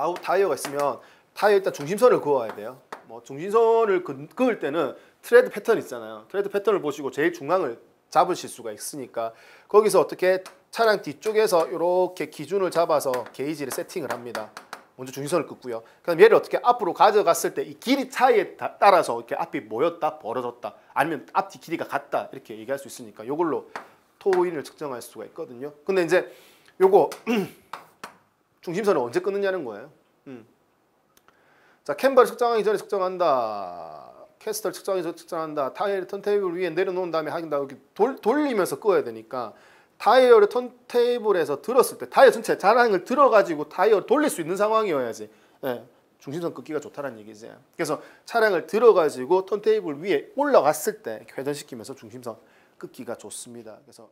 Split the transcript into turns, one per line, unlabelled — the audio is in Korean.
좌우 타이어가 있으면 타이어 일단 중심선을 그어야 돼요. 뭐 중심선을 그, 그을 때는 트레드 패턴 있잖아요. 트레드 패턴을 보시고 제일 중앙을 잡으실 수가 있으니까 거기서 어떻게 차량 뒤쪽에서 이렇게 기준을 잡아서 게이지를 세팅을 합니다. 먼저 중심선을 긋고요. 그럼 얘를 어떻게 앞으로 가져갔을 때 이 길이 차이에 따라서 이렇게 앞이 모였다 벌어졌다 아니면 앞뒤 길이가 같다 이렇게 얘기할 수 있으니까 이걸로 토인을 측정할 수가 있거든요. 근데 이제 요거 중심선을 언제 끊느냐는 거예요. 음. 자, 캔버를 측정하기 전에 측정한다. 캐스터를 측정하기 전에 측정한다. 타이어를 턴테이블 위에 내려놓은 다음에 하긴다. 이렇게 돌, 돌리면서 꺼야 되니까 타이어를 턴테이블에서 들었을 때 타이어 전체 자랑을 들어가지고 타이어를 돌릴 수 있는 상황이어야지 예, 중심선 긋기가 좋다는 얘기지. 그래서 차량을 들어가지고 턴테이블 위에 올라갔을 때 회전시키면서 중심선 긋기가 좋습니다. 그래서